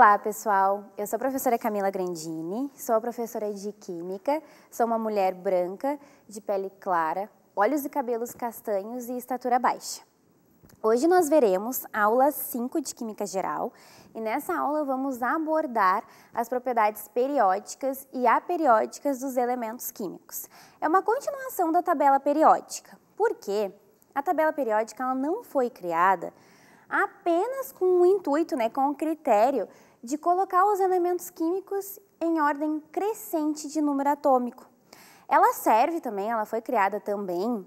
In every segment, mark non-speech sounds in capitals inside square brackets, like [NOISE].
Olá, pessoal. Eu sou a professora Camila Grandini, sou professora de Química, sou uma mulher branca, de pele clara, olhos e cabelos castanhos e estatura baixa. Hoje nós veremos a aula 5 de Química Geral e nessa aula vamos abordar as propriedades periódicas e aperiódicas dos elementos químicos. É uma continuação da tabela periódica, porque a tabela periódica ela não foi criada apenas com o intuito, né, com o critério de colocar os elementos químicos em ordem crescente de número atômico. Ela serve também, ela foi criada também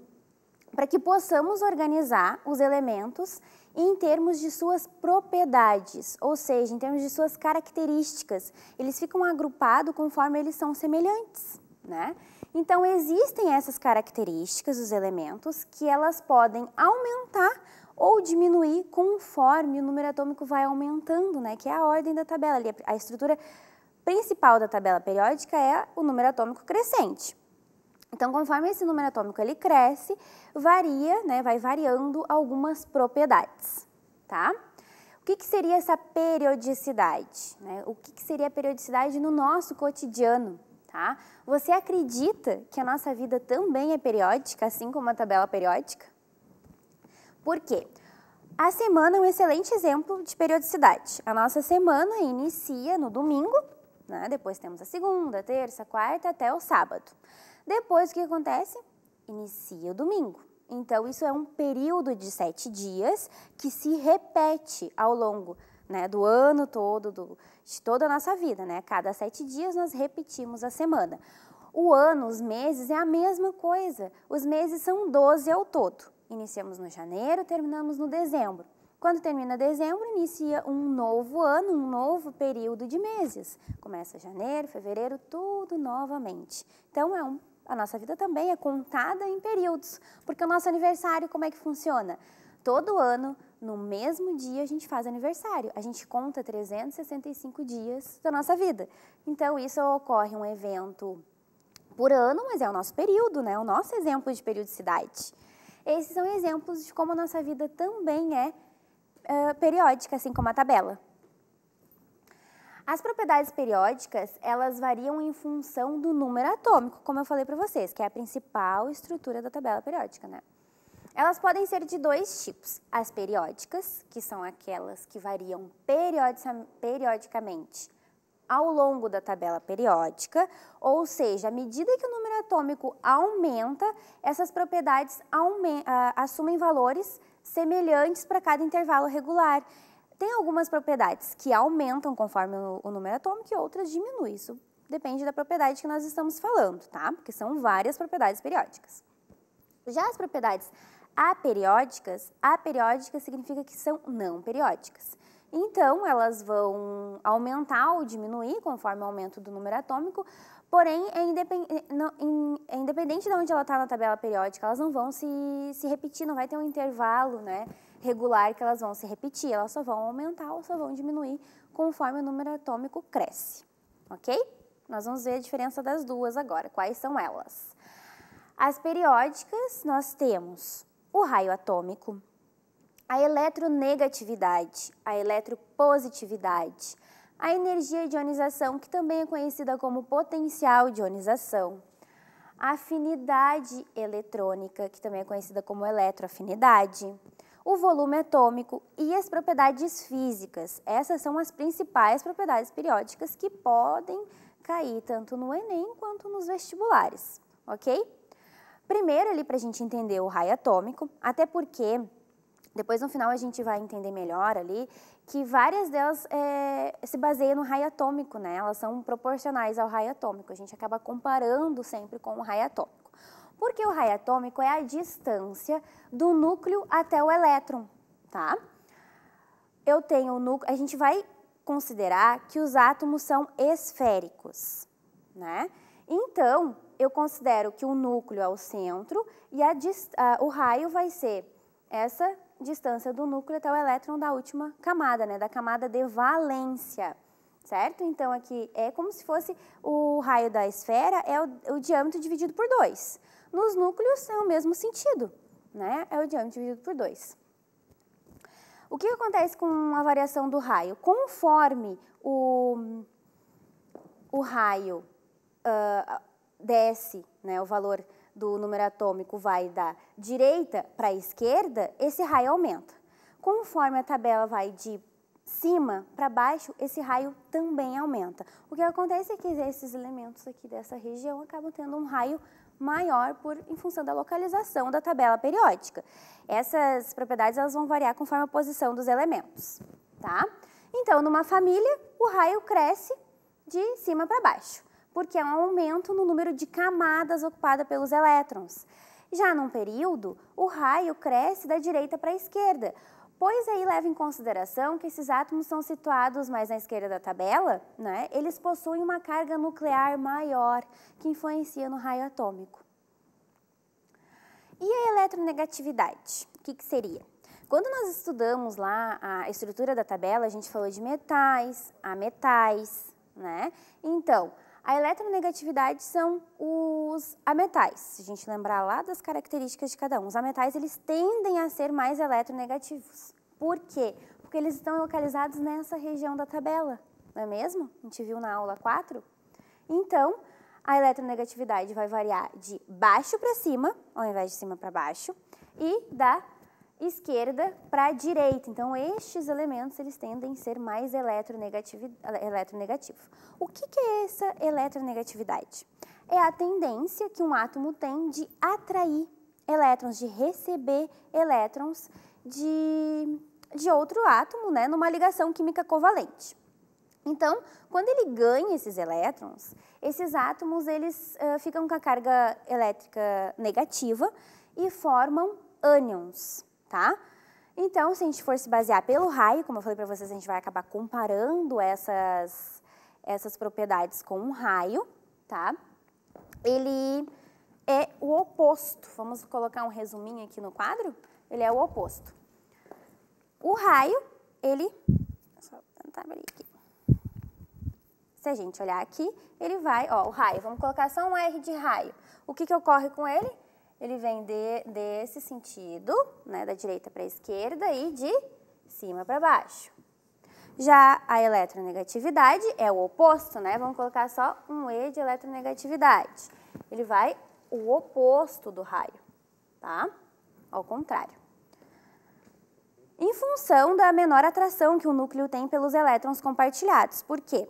para que possamos organizar os elementos em termos de suas propriedades, ou seja, em termos de suas características. Eles ficam agrupados conforme eles são semelhantes, né? Então existem essas características dos elementos que elas podem aumentar ou diminuir conforme o número atômico vai aumentando, né, que é a ordem da tabela. Ali, a estrutura principal da tabela periódica é o número atômico crescente. Então, conforme esse número atômico ele cresce, varia, né, vai variando algumas propriedades, tá? O que, que seria essa periodicidade? Né? O que, que seria a periodicidade no nosso cotidiano? Tá? Você acredita que a nossa vida também é periódica, assim como a tabela periódica? Por quê? A semana é um excelente exemplo de periodicidade. A nossa semana inicia no domingo, né? depois temos a segunda, terça, quarta até o sábado. Depois o que acontece? Inicia o domingo. Então, isso é um período de sete dias que se repete ao longo né, do ano todo, do, de toda a nossa vida. Né? Cada sete dias nós repetimos a semana. O ano, os meses é a mesma coisa. Os meses são 12 ao todo. Iniciamos no janeiro, terminamos no dezembro. Quando termina dezembro, inicia um novo ano, um novo período de meses. Começa janeiro, fevereiro, tudo novamente. Então é um, a nossa vida também é contada em períodos, porque o nosso aniversário como é que funciona? Todo ano, no mesmo dia a gente faz aniversário. A gente conta 365 dias da nossa vida. Então isso ocorre um evento por ano, mas é o nosso período, né? O nosso exemplo de periodicidade. Esses são exemplos de como a nossa vida também é uh, periódica, assim como a tabela. As propriedades periódicas, elas variam em função do número atômico, como eu falei para vocês, que é a principal estrutura da tabela periódica, né? Elas podem ser de dois tipos: as periódicas, que são aquelas que variam periodica, periodicamente ao longo da tabela periódica, ou seja, à medida que o número atômico aumenta, essas propriedades ah, assumem valores semelhantes para cada intervalo regular. Tem algumas propriedades que aumentam conforme o número atômico e outras diminuem. Isso depende da propriedade que nós estamos falando, tá? Porque são várias propriedades periódicas. Já as propriedades aperiódicas, aperiódicas significa que são não periódicas. Então, elas vão aumentar ou diminuir conforme o aumento do número atômico, porém, é, independ... É, não, in... é independente de onde ela está na tabela periódica, elas não vão se, se repetir, não vai ter um intervalo né, regular que elas vão se repetir, elas só vão aumentar ou só vão diminuir conforme o número atômico cresce, ok? Nós vamos ver a diferença das duas agora, quais são elas. As periódicas, nós temos o raio atômico, a eletronegatividade, a eletropositividade, a energia de ionização, que também é conhecida como potencial de ionização, a afinidade eletrônica, que também é conhecida como eletroafinidade, o volume atômico e as propriedades físicas. Essas são as principais propriedades periódicas que podem cair tanto no Enem quanto nos vestibulares, ok? Primeiro, ali para a gente entender o raio atômico, até porque depois, no final, a gente vai entender melhor ali que várias delas é, se baseiam no raio atômico, né? Elas são proporcionais ao raio atômico. A gente acaba comparando sempre com o raio atômico. Porque o raio atômico é a distância do núcleo até o elétron, tá? Eu tenho o núcleo... A gente vai considerar que os átomos são esféricos, né? Então, eu considero que o núcleo é o centro e a, a, o raio vai ser essa distância do núcleo até o elétron da última camada, né, da camada de valência, certo? Então aqui é como se fosse o raio da esfera é o, o diâmetro dividido por 2. Nos núcleos é o mesmo sentido, né? É o diâmetro dividido por 2. O que acontece com a variação do raio? Conforme o, o raio uh, desce, né, o valor do número atômico vai da direita para a esquerda, esse raio aumenta. Conforme a tabela vai de cima para baixo, esse raio também aumenta. O que acontece é que esses elementos aqui dessa região acabam tendo um raio maior por, em função da localização da tabela periódica. Essas propriedades elas vão variar conforme a posição dos elementos. Tá? Então, numa família, o raio cresce de cima para baixo porque é um aumento no número de camadas ocupada pelos elétrons. Já num período, o raio cresce da direita para a esquerda, pois aí leva em consideração que esses átomos são situados mais à esquerda da tabela, né? eles possuem uma carga nuclear maior que influencia no raio atômico. E a eletronegatividade? O que, que seria? Quando nós estudamos lá a estrutura da tabela, a gente falou de metais, ametais, né? Então, a eletronegatividade são os ametais. Se a gente lembrar lá das características de cada um, os ametais eles tendem a ser mais eletronegativos. Por quê? Porque eles estão localizados nessa região da tabela, não é mesmo? A gente viu na aula 4. Então, a eletronegatividade vai variar de baixo para cima, ao invés de cima para baixo, e da esquerda para direita. Então, estes elementos eles tendem a ser mais eletronegativos. O que, que é essa eletronegatividade? É a tendência que um átomo tem de atrair elétrons, de receber elétrons de, de outro átomo, né, numa ligação química covalente. Então, quando ele ganha esses elétrons, esses átomos eles uh, ficam com a carga elétrica negativa e formam ânions tá? Então, se a gente for se basear pelo raio, como eu falei para vocês, a gente vai acabar comparando essas, essas propriedades com um raio, tá? Ele é o oposto. Vamos colocar um resuminho aqui no quadro? Ele é o oposto. O raio, ele... Só tentar abrir aqui. Se a gente olhar aqui, ele vai... Ó, o raio, vamos colocar só um R de raio. O que, que ocorre com ele? ele vem de, desse sentido, né, da direita para a esquerda e de cima para baixo. Já a eletronegatividade é o oposto, né? Vamos colocar só um E de eletronegatividade. Ele vai o oposto do raio, tá? Ao contrário. Em função da menor atração que o núcleo tem pelos elétrons compartilhados. Por quê?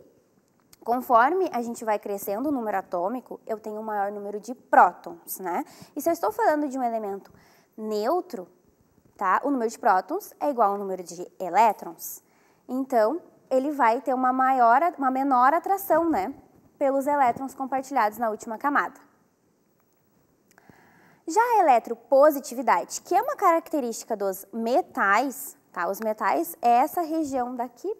Conforme a gente vai crescendo o número atômico, eu tenho um maior número de prótons, né? E se eu estou falando de um elemento neutro, tá? O número de prótons é igual ao número de elétrons. Então, ele vai ter uma maior, uma menor atração, né, pelos elétrons compartilhados na última camada. Já a eletropositividade, que é uma característica dos metais, tá? Os metais é essa região daqui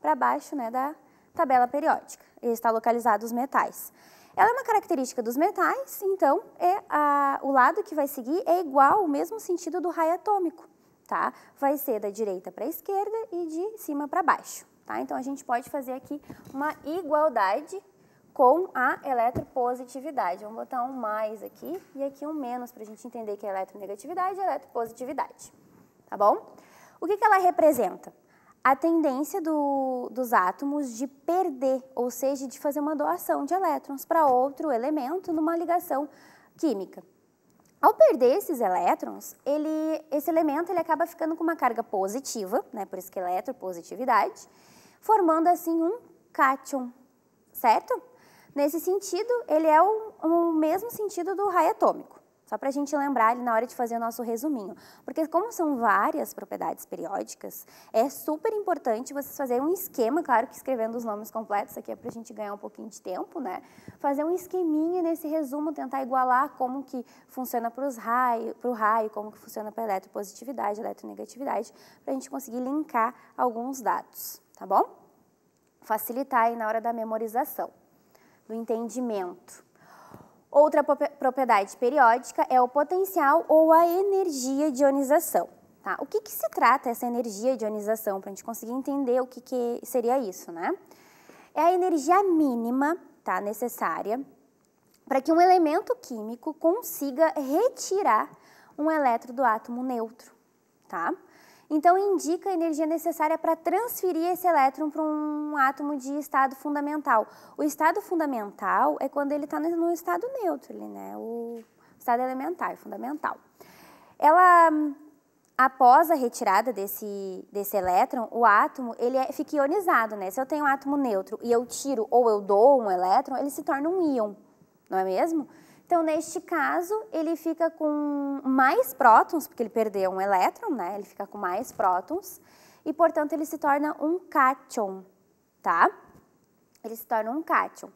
para baixo, né, da tabela periódica, e está localizado os metais. Ela é uma característica dos metais, então é a, o lado que vai seguir é igual, o mesmo sentido do raio atômico, tá? Vai ser da direita para a esquerda e de cima para baixo, tá? Então a gente pode fazer aqui uma igualdade com a eletropositividade. Vamos botar um mais aqui e aqui um menos para a gente entender que é eletronegatividade e eletropositividade, tá bom? O que, que ela representa? a tendência do, dos átomos de perder, ou seja, de fazer uma doação de elétrons para outro elemento numa ligação química. Ao perder esses elétrons, ele, esse elemento ele acaba ficando com uma carga positiva, né, por isso que é eletropositividade, formando assim um cátion, certo? Nesse sentido, ele é o, o mesmo sentido do raio atômico. Só para a gente lembrar ali na hora de fazer o nosso resuminho. Porque como são várias propriedades periódicas, é super importante vocês fazerem um esquema, claro que escrevendo os nomes completos aqui é para a gente ganhar um pouquinho de tempo, né? Fazer um esqueminha nesse resumo, tentar igualar como que funciona para o raio, raio, como que funciona para a eletropositividade, eletronegatividade, para a gente conseguir linkar alguns dados, tá bom? Facilitar aí na hora da memorização, do entendimento. Outra propriedade periódica é o potencial ou a energia de ionização. Tá? O que, que, se trata essa energia de ionização, para a gente conseguir entender o que, que seria isso, né? É a energia mínima tá, necessária para que um elemento químico consiga retirar um elétron do átomo neutro, tá? Então, indica a energia necessária para transferir esse elétron para um átomo de estado fundamental. O estado fundamental é quando ele está no estado neutro, ele, né? o estado elementar, fundamental. Ela, após a retirada desse, desse elétron, o átomo ele é, fica ionizado. Né? Se eu tenho um átomo neutro e eu tiro ou eu dou um elétron, ele se torna um íon, não é mesmo? Então, neste caso, ele fica com mais prótons, porque ele perdeu um elétron, né? Ele fica com mais prótons e, portanto, ele se torna um cátion, tá? Ele se torna um cátion.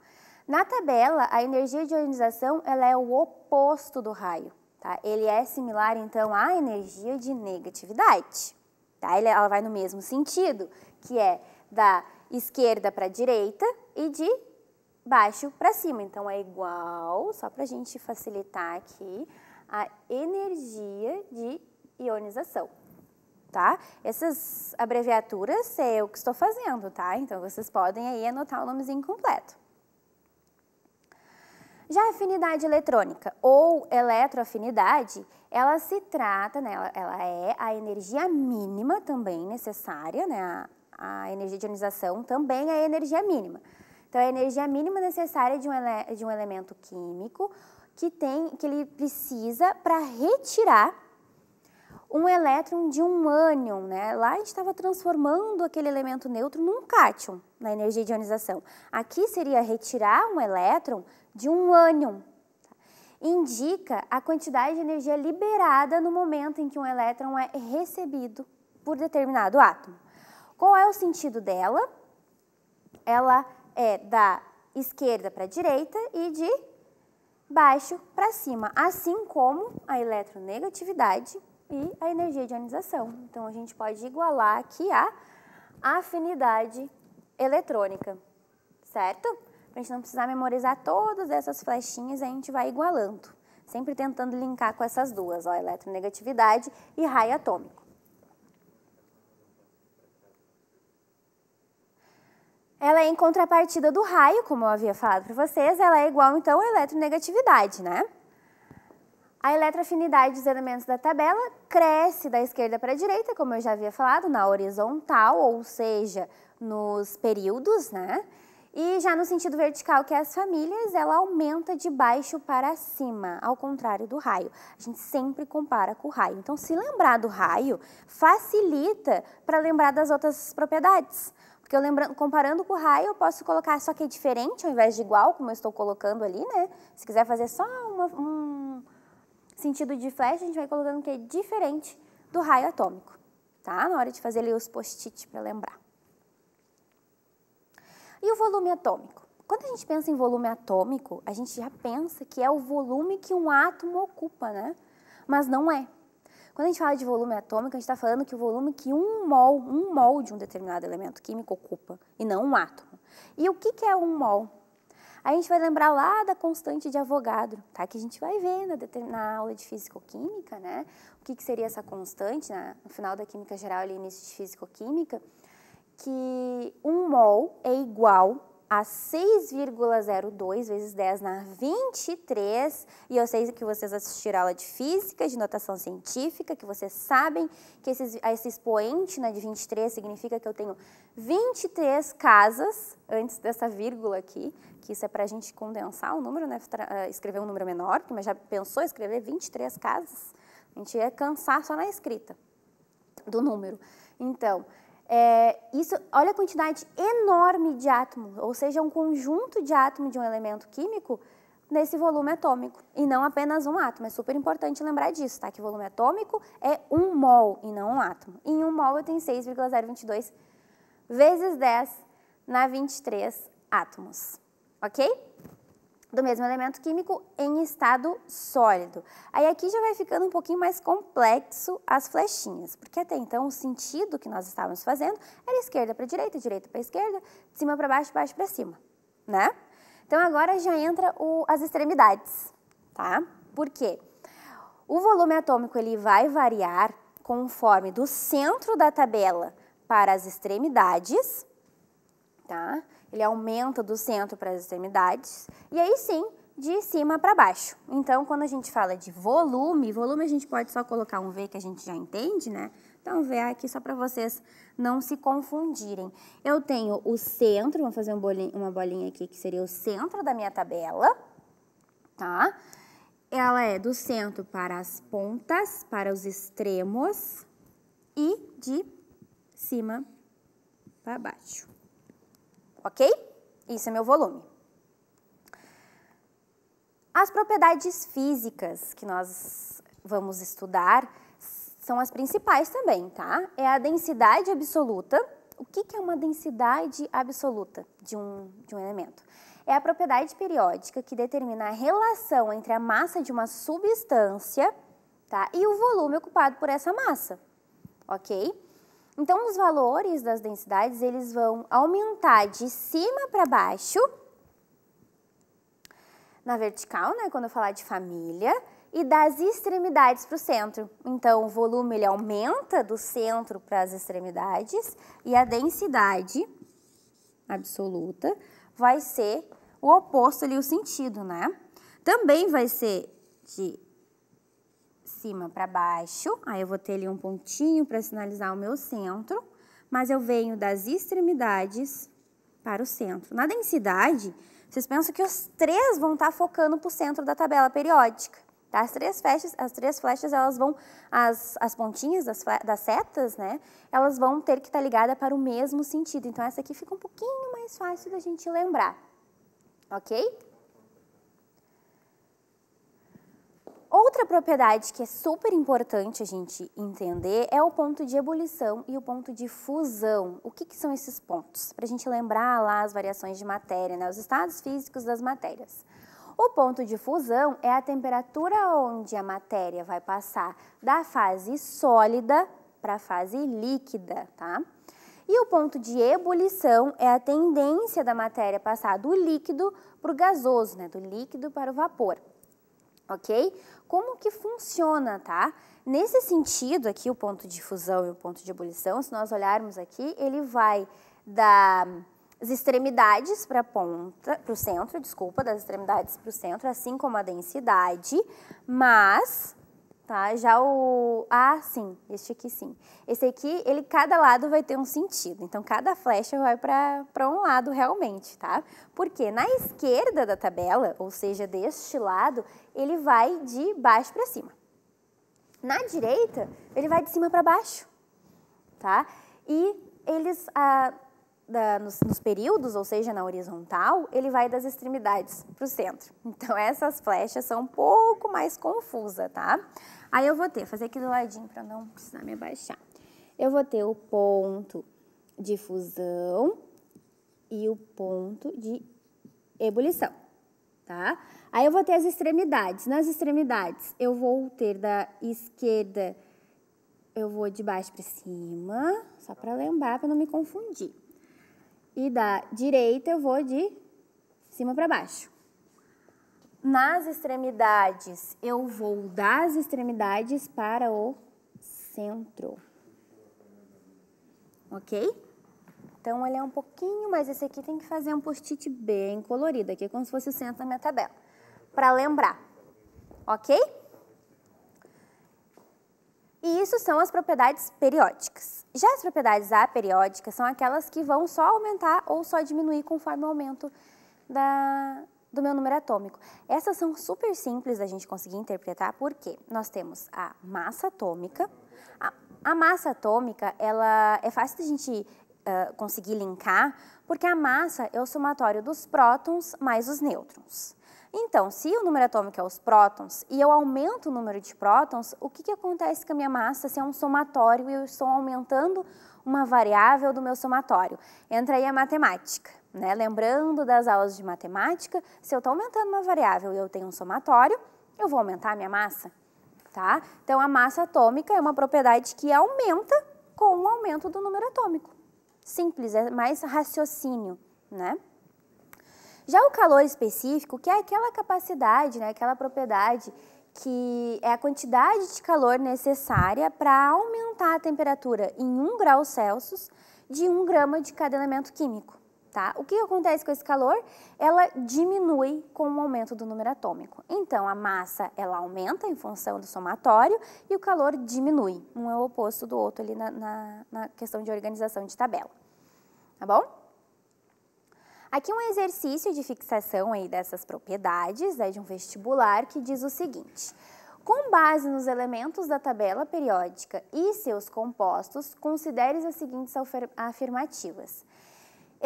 Na tabela, a energia de ionização ela é o oposto do raio, tá? Ele é similar, então, à energia de negatividade, tá? É, ela vai no mesmo sentido, que é da esquerda para a direita e de baixo para cima. Então, é igual, só para a gente facilitar aqui, a energia de ionização, tá? Essas abreviaturas é o que estou fazendo, tá? Então, vocês podem aí anotar o nomezinho completo. Já a afinidade eletrônica ou eletroafinidade, ela se trata, né, ela é a energia mínima também necessária, né, a, a energia de ionização também é a energia mínima. Então, é a energia mínima necessária de um, ele, de um elemento químico que, tem, que ele precisa para retirar um elétron de um ânion, né? Lá a gente estava transformando aquele elemento neutro num cátion na energia de ionização. Aqui seria retirar um elétron de um ânion. Tá? Indica a quantidade de energia liberada no momento em que um elétron é recebido por determinado átomo. Qual é o sentido dela? Ela é da esquerda para a direita e de baixo para cima, assim como a eletronegatividade e a energia de ionização. Então, a gente pode igualar aqui a afinidade eletrônica, certo? Para a gente não precisar memorizar todas essas flechinhas, a gente vai igualando, sempre tentando linkar com essas duas, ó, eletronegatividade e raio atômico. Ela é em contrapartida do raio, como eu havia falado para vocês, ela é igual então à eletronegatividade, né? A eletroafinidade dos elementos da tabela cresce da esquerda para a direita, como eu já havia falado, na horizontal, ou seja, nos períodos, né? E já no sentido vertical, que é as famílias, ela aumenta de baixo para cima, ao contrário do raio. A gente sempre compara com o raio. Então, se lembrar do raio, facilita para lembrar das outras propriedades. Porque eu lembrando, comparando com o raio, eu posso colocar só que é diferente ao invés de igual, como eu estou colocando ali, né? Se quiser fazer só uma, um sentido de flecha, a gente vai colocando que é diferente do raio atômico, tá? Na hora de fazer ali os post-it para lembrar. E o volume atômico? Quando a gente pensa em volume atômico, a gente já pensa que é o volume que um átomo ocupa, né? Mas não é. Quando a gente fala de volume atômico, a gente está falando que o volume que um mol, um mol de um determinado elemento químico ocupa, e não um átomo. E o que, que é um mol? A gente vai lembrar lá da constante de Avogadro, tá? Que a gente vai ver na, na aula de Físico-Química, né? O que, que seria essa constante, né? no final da Química Geral e início de Físico-Química, que um mol é igual a 6,02 vezes 10 na 23, e eu sei que vocês assistiram aula de física, de notação científica, que vocês sabem que esses, esse expoente né, de 23 significa que eu tenho 23 casas, antes dessa vírgula aqui, que isso é para a gente condensar o número, né, eh, escrever um número menor, mas já pensou escrever 23 casas? A gente ia cansar só na escrita do número. Então, é, isso, olha a quantidade enorme de átomos, ou seja, um conjunto de átomos de um elemento químico nesse volume atômico, e não apenas um átomo. É super importante lembrar disso, tá? Que volume atômico é um mol e não um átomo. E em um mol eu tenho 6,022 vezes 10 na 23 átomos, ok? do mesmo elemento químico em estado sólido. Aí aqui já vai ficando um pouquinho mais complexo as flechinhas, porque até então o sentido que nós estávamos fazendo era esquerda para direita, direita para esquerda, de cima para baixo, baixo para cima, né? Então agora já entra o, as extremidades, tá? Por quê? O volume atômico ele vai variar conforme do centro da tabela para as extremidades, tá? ele aumenta do centro para as extremidades, e aí sim, de cima para baixo. Então, quando a gente fala de volume, volume a gente pode só colocar um V que a gente já entende, né? Então, V aqui só para vocês não se confundirem. Eu tenho o centro, vou fazer um bolinho, uma bolinha aqui que seria o centro da minha tabela, tá? Ela é do centro para as pontas, para os extremos e de cima para baixo ok? Isso é meu volume. As propriedades físicas que nós vamos estudar são as principais também, tá? É a densidade absoluta. O que, é uma densidade absoluta de um, de um elemento? É a propriedade periódica que determina a relação entre a massa de uma substância tá? e o volume ocupado por essa massa, ok? Então, os valores das densidades, eles vão aumentar de cima para baixo, na vertical, né, quando eu falar de família, e das extremidades para o centro. Então, o volume ele aumenta do centro para as extremidades e a densidade absoluta vai ser o oposto ali, o sentido, né? Também vai ser de cima para baixo, aí eu vou ter ali um pontinho para sinalizar o meu centro, mas eu venho das extremidades para o centro. Na densidade, vocês pensam que os três vão estar tá focando para o centro da tabela periódica. Tá? As três flechas, as três flechas elas vão, as, as pontinhas das, das setas, né? Elas vão ter que estar tá ligadas para o mesmo sentido. Então, essa aqui fica um pouquinho mais fácil da gente lembrar, ok? Outra propriedade que é super importante a gente entender é o ponto de ebulição e o ponto de fusão. O que, que são esses pontos? Para a gente lembrar lá as variações de matéria, né? os estados físicos das matérias. O ponto de fusão é a temperatura onde a matéria vai passar da fase sólida para a fase líquida, tá? E o ponto de ebulição é a tendência da matéria passar do líquido para o gasoso, né? do líquido para o vapor ok? Como que funciona, tá? Nesse sentido aqui, o ponto de fusão e o ponto de ebulição, se nós olharmos aqui, ele vai das extremidades para ponta, para o centro, desculpa, das extremidades para o centro, assim como a densidade, mas Tá? Já o... Ah, sim, este aqui sim. Esse aqui, ele, cada lado vai ter um sentido. Então, cada flecha vai para um lado realmente, tá? Porque na esquerda da tabela, ou seja, deste lado, ele vai de baixo para cima. Na direita, ele vai de cima para baixo, tá? E eles... Ah, da, nos, nos, períodos, ou seja, na horizontal, ele vai das extremidades para o centro. Então, essas flechas são um pouco mais confusas, tá? Aí eu vou ter, fazer aqui do ladinho para não precisar me abaixar. Eu vou ter o ponto de fusão e o ponto de ebulição, tá? Aí eu vou ter as extremidades. Nas extremidades, eu vou ter da esquerda, eu vou de baixo para cima, só para lembrar, para não me confundir. E da direita, eu vou de cima para baixo. Nas extremidades, eu vou das extremidades para o centro. Ok? Então, olhar é um pouquinho, mas esse aqui tem que fazer um post-it bem colorido, aqui como se fosse o centro da minha tabela, para lembrar. Ok? E isso são as propriedades periódicas. Já as propriedades aperiódicas são aquelas que vão só aumentar ou só diminuir conforme o aumento da, do meu número atômico. Essas são super simples da gente conseguir interpretar, porque nós temos a massa atômica. A, a massa atômica, ela é fácil da gente uh, conseguir linkar, porque a massa é o somatório dos prótons mais os nêutrons. Então, se o número atômico é os prótons e eu aumento o número de prótons, o que, que acontece com a minha massa se é um somatório e eu estou aumentando uma variável do meu somatório? Entra aí a matemática. Né? Lembrando das aulas de matemática, se eu estou aumentando uma variável e eu tenho um somatório, eu vou aumentar a minha massa. Tá? Então, a massa atômica é uma propriedade que aumenta com o aumento do número atômico. Simples, é mais raciocínio. Né? Já o calor específico, que é aquela capacidade, né, aquela propriedade que é a quantidade de calor necessária para aumentar a temperatura em 1 grau Celsius de 1 grama de cada elemento químico tá? O que acontece com esse calor? Ela diminui com o aumento do número atômico. Então, a massa, ela aumenta em função do somatório e o calor diminui. Um é o oposto do outro ali na, na, na questão de organização de tabela, tá bom? Aqui um exercício de fixação aí dessas propriedades, né, de um vestibular, que diz o seguinte... Com base nos elementos da tabela periódica e seus compostos, considere as seguintes afirmativas.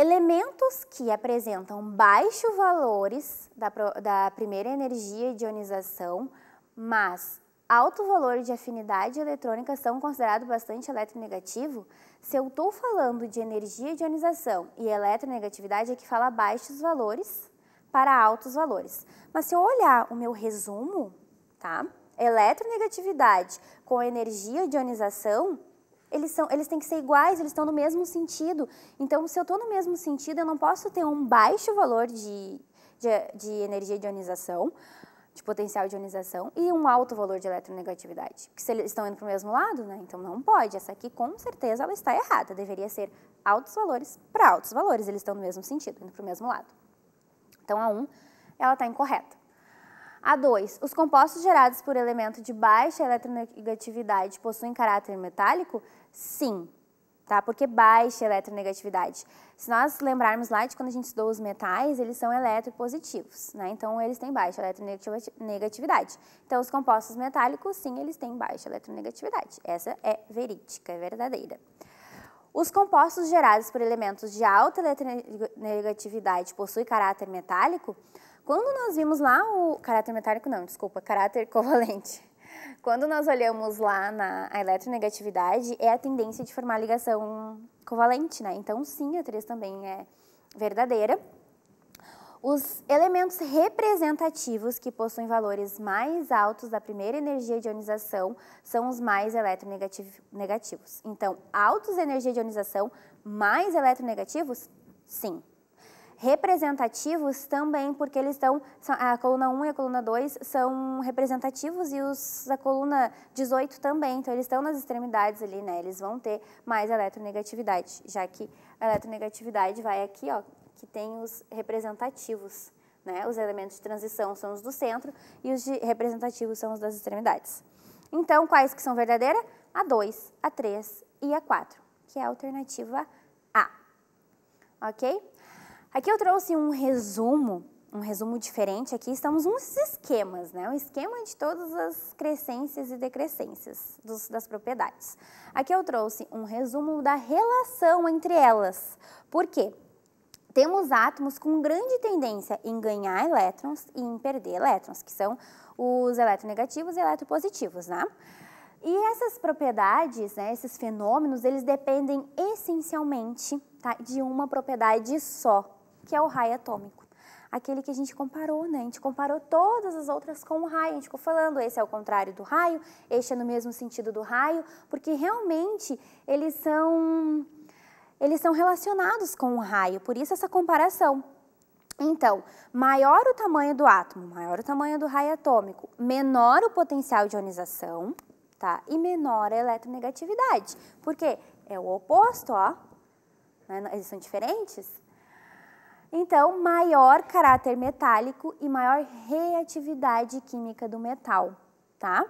Elementos que apresentam baixos valores da, da primeira energia de ionização, mas alto valor de afinidade eletrônica são considerados bastante eletronegativo? Se eu estou falando de energia de ionização e eletronegatividade, é que fala baixos valores para altos valores. Mas se eu olhar o meu resumo, tá? Eletronegatividade com energia de ionização, eles, são, eles têm que ser iguais, eles estão no mesmo sentido. Então, se eu estou no mesmo sentido, eu não posso ter um baixo valor de, de, de energia de ionização, de potencial de ionização, e um alto valor de eletronegatividade. Porque se eles estão indo para o mesmo lado, né? então não pode. Essa aqui, com certeza, ela está errada. Deveria ser altos valores para altos valores. Eles estão no mesmo sentido, indo para o mesmo lado. Então, a 1, ela está incorreta. A 2. Os compostos gerados por elemento de baixa eletronegatividade possuem caráter metálico? sim, tá? Porque baixa a eletronegatividade. Se nós lembrarmos lá de quando a gente estudou os metais, eles são eletropositivos, né? Então, eles têm baixa eletronegatividade. Então, os compostos metálicos, sim, eles têm baixa eletronegatividade. Essa é verídica, é verdadeira. Os compostos gerados por elementos de alta eletronegatividade possuem caráter metálico? Quando nós vimos lá o... Caráter metálico não, desculpa, caráter [LAUGHS] covalente. Quando nós olhamos lá na eletronegatividade, é a tendência de formar ligação covalente, né? Então, sim, a 3 também é verdadeira. Os elementos representativos que possuem valores mais altos da primeira energia de ionização são os mais eletronegativos. Então, altos energia de ionização mais eletronegativos? Sim representativos também, porque eles estão, a coluna 1 e a coluna 2 são representativos e os, a coluna 18 também, então eles estão nas extremidades ali, né? Eles vão ter mais eletronegatividade, já que a eletronegatividade vai aqui, ó, que tem os representativos, né? Os elementos de transição são os do centro e os representativos são os das extremidades. Então, quais que são verdadeiras? A 2, a 3 e a 4, que é a alternativa A. Ok? Aqui eu trouxe um resumo, um resumo diferente. Aqui estamos uns esquemas, né? Um esquema de todas as crescências e decrescências dos, das propriedades. Aqui eu trouxe um resumo da relação entre elas. Por quê? Temos átomos com grande tendência em ganhar elétrons e em perder elétrons, que são os eletronegativos e eletropositivos, né? E essas propriedades, né, esses fenômenos, eles dependem essencialmente tá, de uma propriedade só, que é o raio atômico. Aquele que a gente comparou, né? A gente comparou todas as outras com o raio. A gente ficou falando, esse é o contrário do raio, este é no mesmo sentido do raio, porque realmente eles são eles são relacionados com o raio, por isso essa comparação. Então, maior o tamanho do átomo, maior o tamanho do raio atômico, menor o potencial de ionização, tá? E menor a eletronegatividade. Porque é o oposto, ó. Né? Eles são diferentes. Então, maior caráter metálico e maior reatividade química do metal, tá?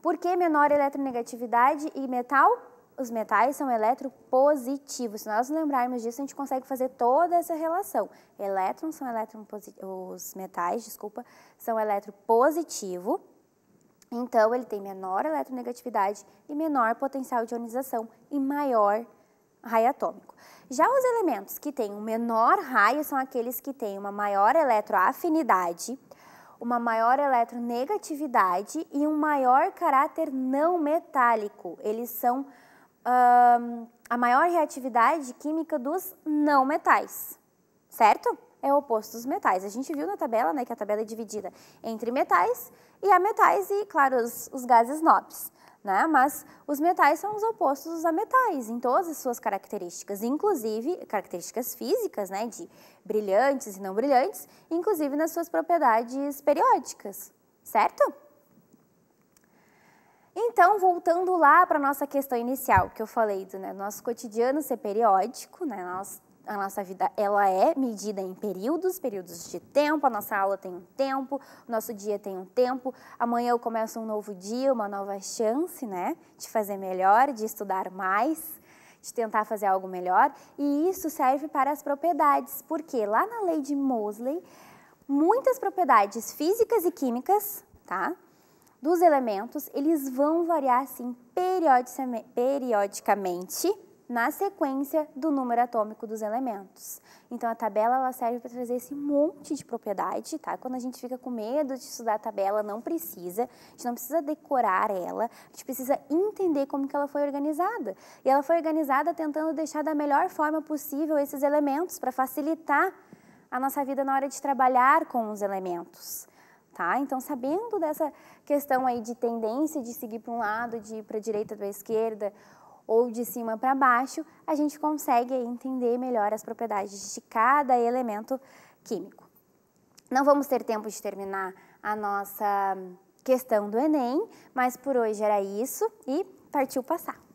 Por que menor eletronegatividade e metal? Os metais são eletropositivos. Se nós lembrarmos disso, a gente consegue fazer toda essa relação. Elétrons são eletropositivos, os metais, desculpa, são eletropositivo. Então, ele tem menor eletronegatividade e menor potencial de ionização e maior raio atômico. Já os elementos que têm um menor raio são aqueles que têm uma maior eletroafinidade, uma maior eletronegatividade e um maior caráter não metálico. Eles são a maior reatividade química dos não metais, certo? É o oposto dos metais. A gente viu na tabela né, que a tabela é dividida entre metais e ametais e, claro, os, os gases nobres né? Mas os metais são os opostos a metais em todas as suas características, inclusive características físicas, né? De brilhantes e não brilhantes, inclusive nas suas propriedades periódicas, certo? Então, voltando lá para a nossa questão inicial, que eu falei do né, nosso cotidiano ser periódico, né, nós a nossa vida ela é medida em períodos, períodos de tempo, a nossa aula tem um tempo, o nosso dia tem um tempo, amanhã eu começo um novo dia, uma nova chance, né, de fazer melhor, de estudar mais, de tentar fazer algo melhor, e isso serve para as propriedades, porque lá na lei de Mosley, muitas propriedades físicas e químicas, tá, dos elementos, eles vão variar, sim, periodicamente, na sequência do número atômico dos elementos. Então a tabela ela serve para trazer esse monte de propriedade, tá? Quando a gente fica com medo de estudar a tabela, não precisa. A gente não precisa decorar ela, a gente precisa entender como que ela foi organizada. E ela foi organizada tentando deixar da melhor forma possível esses elementos para facilitar a nossa vida na hora de trabalhar com os elementos. Tá? Então, sabendo dessa questão aí de tendência de seguir para um lado, de ir para a direita, para a esquerda, ou de cima para baixo, a gente consegue entender melhor as propriedades de cada elemento químico. Não vamos ter tempo de terminar a nossa questão do Enem, mas por hoje era isso e partiu passar.